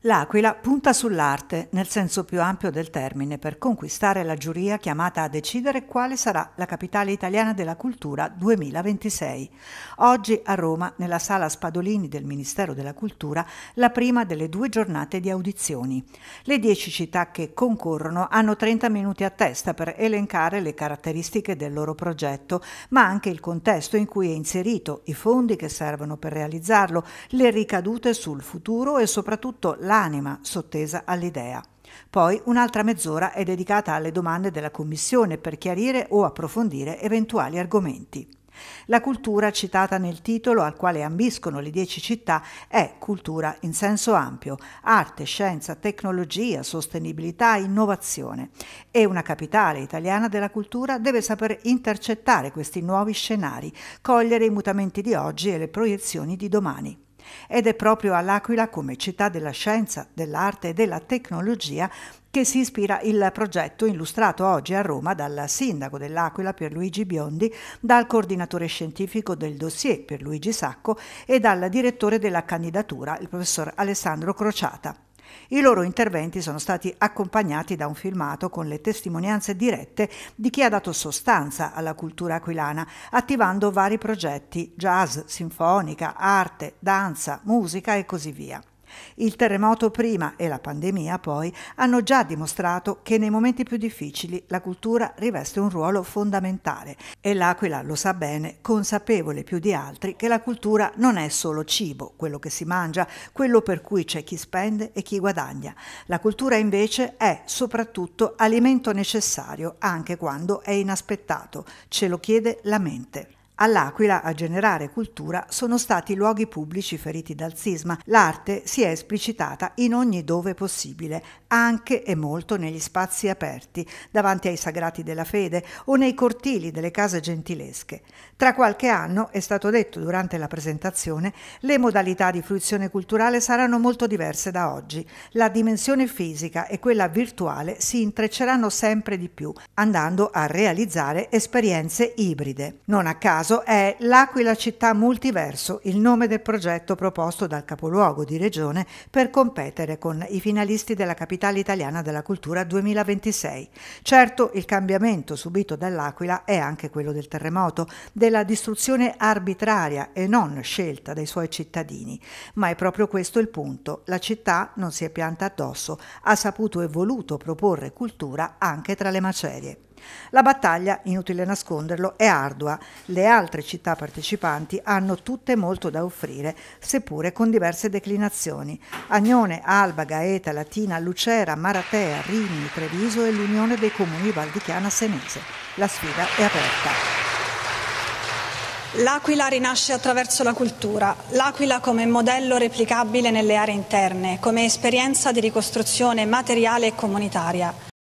L'Aquila punta sull'arte, nel senso più ampio del termine, per conquistare la giuria chiamata a decidere quale sarà la capitale italiana della cultura 2026. Oggi a Roma, nella sala Spadolini del Ministero della Cultura, la prima delle due giornate di audizioni. Le dieci città che concorrono hanno 30 minuti a testa per elencare le caratteristiche del loro progetto, ma anche il contesto in cui è inserito, i fondi che servono per realizzarlo, le ricadute sul futuro e soprattutto la l'anima sottesa all'idea. Poi un'altra mezz'ora è dedicata alle domande della Commissione per chiarire o approfondire eventuali argomenti. La cultura citata nel titolo al quale ambiscono le dieci città è cultura in senso ampio, arte, scienza, tecnologia, sostenibilità, innovazione e una capitale italiana della cultura deve saper intercettare questi nuovi scenari, cogliere i mutamenti di oggi e le proiezioni di domani ed è proprio all'Aquila come città della scienza, dell'arte e della tecnologia che si ispira il progetto illustrato oggi a Roma dal sindaco dell'Aquila Pierluigi Biondi, dal coordinatore scientifico del dossier Pierluigi Sacco e dal direttore della candidatura, il professor Alessandro Crociata. I loro interventi sono stati accompagnati da un filmato con le testimonianze dirette di chi ha dato sostanza alla cultura aquilana, attivando vari progetti, jazz, sinfonica, arte, danza, musica e così via. Il terremoto prima e la pandemia poi hanno già dimostrato che nei momenti più difficili la cultura riveste un ruolo fondamentale e l'Aquila lo sa bene, consapevole più di altri che la cultura non è solo cibo, quello che si mangia, quello per cui c'è chi spende e chi guadagna. La cultura invece è soprattutto alimento necessario anche quando è inaspettato, ce lo chiede la mente. All'Aquila a generare cultura sono stati i luoghi pubblici feriti dal sisma. L'arte si è esplicitata in ogni dove possibile, anche e molto negli spazi aperti, davanti ai sagrati della fede o nei cortili delle case gentilesche. Tra qualche anno, è stato detto durante la presentazione, le modalità di fruizione culturale saranno molto diverse da oggi. La dimensione fisica e quella virtuale si intrecceranno sempre di più, andando a realizzare esperienze ibride. Non a caso è L'Aquila Città Multiverso il nome del progetto proposto dal capoluogo di regione per competere con i finalisti della capitale capitale italiana della cultura 2026. Certo, il cambiamento subito dall'Aquila è anche quello del terremoto, della distruzione arbitraria e non scelta dai suoi cittadini, ma è proprio questo il punto. La città non si è pianta addosso, ha saputo e voluto proporre cultura anche tra le macerie. La battaglia, inutile nasconderlo, è ardua. Le altre città partecipanti hanno tutte molto da offrire, seppure con diverse declinazioni. Agnone, Alba, Gaeta, Latina, Lucera, Maratea, Rimini, Treviso e l'Unione dei Comuni Valdichiana Senese. La sfida è aperta. L'Aquila rinasce attraverso la cultura, l'Aquila come modello replicabile nelle aree interne, come esperienza di ricostruzione materiale e comunitaria.